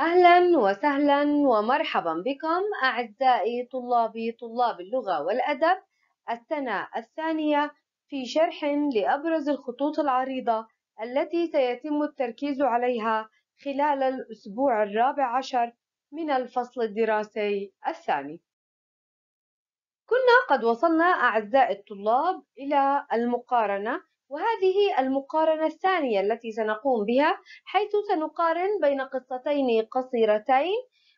أهلا وسهلا ومرحبا بكم أعزائي طلابي طلاب اللغة والأدب السنة الثانية في شرح لأبرز الخطوط العريضة التي سيتم التركيز عليها خلال الأسبوع الرابع عشر من الفصل الدراسي الثاني كنا قد وصلنا أعزائي الطلاب إلى المقارنة وهذه المقارنة الثانية التي سنقوم بها حيث سنقارن بين قصتين قصيرتين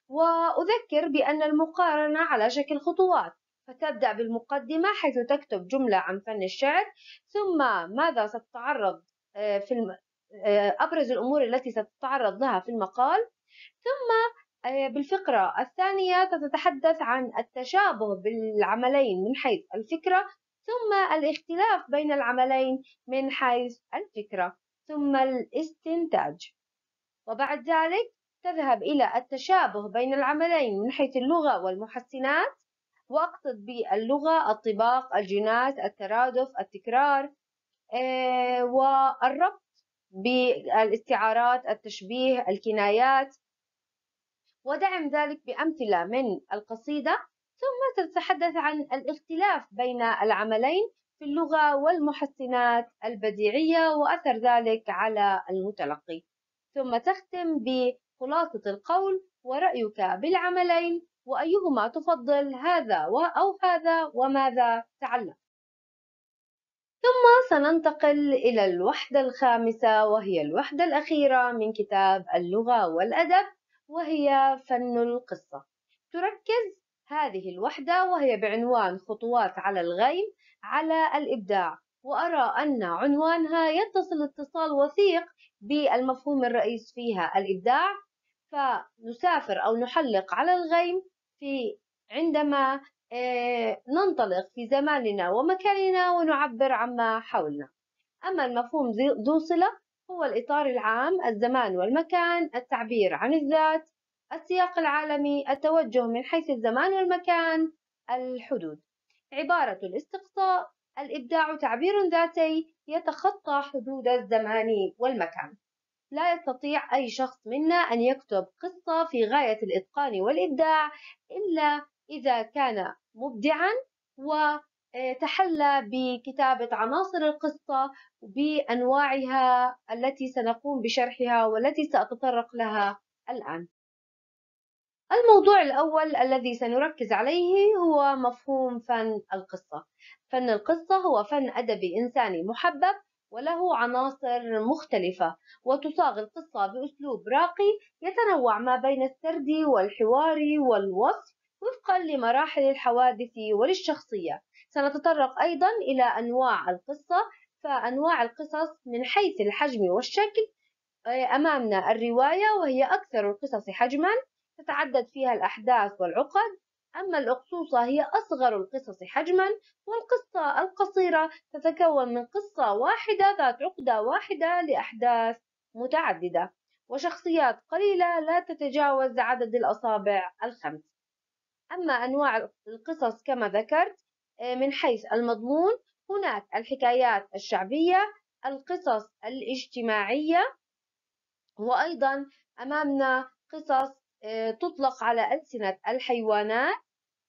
وأذكر بأن المقارنة على شكل خطوات فتبدأ بالمقدمة حيث تكتب جملة عن فن الشعر ثم ماذا ستتعرض آه، في آه، أبرز الأمور التي ستتعرض لها في المقال ثم آه، بالفقرة الثانية ستتحدث عن التشابه بالعملين من حيث الفكرة ثم الاختلاف بين العملين من حيث الفكرة ثم الاستنتاج وبعد ذلك تذهب إلى التشابه بين العملين من حيث اللغة والمحسنات وأقصد باللغة الطباق الجينات الترادف التكرار آه، والربط بالاستعارات التشبيه الكنايات ودعم ذلك بأمثلة من القصيدة ثم تتحدث عن الاختلاف بين العملين في اللغة والمحسنات البديعية وأثر ذلك على المتلقي ثم تختم بخلاصة القول ورأيك بالعملين وأيهما تفضل هذا أو هذا وماذا تعلم ثم سننتقل إلى الوحدة الخامسة وهي الوحدة الأخيرة من كتاب اللغة والأدب وهي فن القصة تركز هذه الوحدة وهي بعنوان خطوات على الغيم على الإبداع وأرى أن عنوانها يتصل اتصال وثيق بالمفهوم الرئيس فيها الإبداع فنسافر أو نحلق على الغيم في عندما إيه، ننطلق في زماننا ومكاننا ونعبر عما حولنا أما المفهوم ذو صلة هو الإطار العام الزمان والمكان التعبير عن الذات السياق العالمي التوجه من حيث الزمان والمكان الحدود عبارة الاستقصاء الإبداع تعبير ذاتي يتخطى حدود الزمان والمكان لا يستطيع أي شخص منا أن يكتب قصة في غاية الإتقان والإبداع إلا إذا كان مبدعا وتحلى آه، بكتابة عناصر القصة بأنواعها التي سنقوم بشرحها والتي سأتطرق لها الآن الموضوع الأول الذي سنركز عليه هو مفهوم فن القصة فن القصة هو فن أدبي إنساني محبب وله عناصر مختلفة وتصاغ القصة بأسلوب راقي يتنوع ما بين السردي والحواري والوصف وفقا لمراحل الحوادث وللشخصية سنتطرق أيضا إلى أنواع القصة فأنواع القصص من حيث الحجم والشكل أمامنا الرواية وهي أكثر القصص حجما تتعدد فيها الأحداث والعقد أما الأقصوصة هي أصغر القصص حجما والقصة القصيرة تتكون من قصة واحدة ذات عقدة واحدة لأحداث متعددة وشخصيات قليلة لا تتجاوز عدد الأصابع الخمس أما أنواع القصص كما ذكرت آه، من حيث المضمون هناك الحكايات الشعبية القصص الاجتماعية وأيضا أمامنا قصص آه، تطلق على ألسنة الحيوانات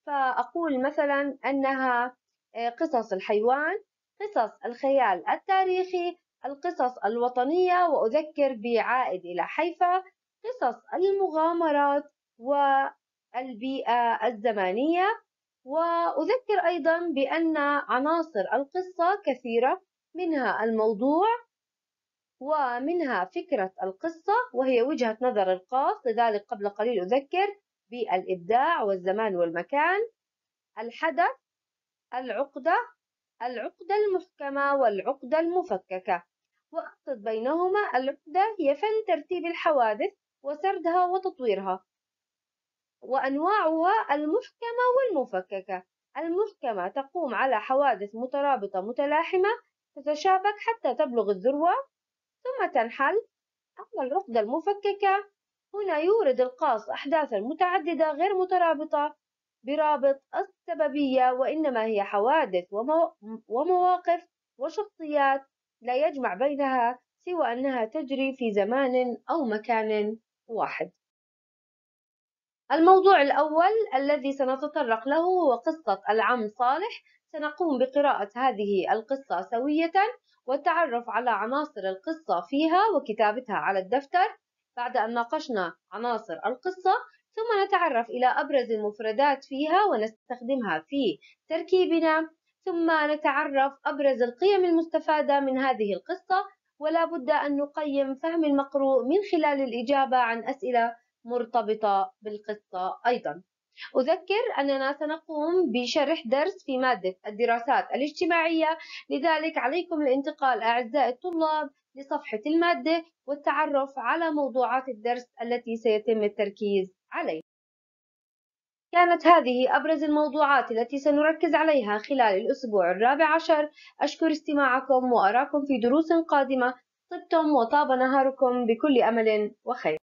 فأقول مثلا أنها آه، قصص الحيوان قصص الخيال التاريخي القصص الوطنية وأذكر بعائد إلى حيفا قصص المغامرات والبيئة الزمانية وأذكر أيضا بأن عناصر القصة كثيرة منها الموضوع ومنها فكرة القصة وهي وجهة نظر القاص لذلك قبل قليل أذكر بالإبداع والزمان والمكان الحدث العقدة العقدة المحكمة والعقدة المفككة وأقصد بينهما العقدة هي فن ترتيب الحوادث وسردها وتطويرها وأنواعها المحكمة والمفككة المحكمة تقوم على حوادث مترابطة متلاحمة تتشابك حتى تبلغ الذروة تنحل أما العقدة المفككة هنا يورد القاص أحداثا متعددة غير مترابطة برابط السببية وإنما هي حوادث ومواقف وشخصيات لا يجمع بينها سوى أنها تجري في زمان أو مكان واحد الموضوع الأول الذي سنتطرق له هو قصة العم صالح سنقوم بقراءة هذه القصة سوية والتعرف على عناصر القصة فيها وكتابتها على الدفتر بعد أن ناقشنا عناصر القصة ثم نتعرف إلى أبرز المفردات فيها ونستخدمها في تركيبنا ثم نتعرف أبرز القيم المستفادة من هذه القصة ولا بد أن نقيم فهم المقروء من خلال الإجابة عن أسئلة مرتبطة بالقصة أيضاً أذكر أننا سنقوم بشرح درس في مادة الدراسات الاجتماعية لذلك عليكم الانتقال أعزائي الطلاب لصفحة المادة والتعرف على موضوعات الدرس التي سيتم التركيز عليها كانت هذه أبرز الموضوعات التي سنركز عليها خلال الأسبوع الرابع عشر أشكر استماعكم وأراكم في دروس قادمة طبتم وطاب نهاركم بكل أمل وخير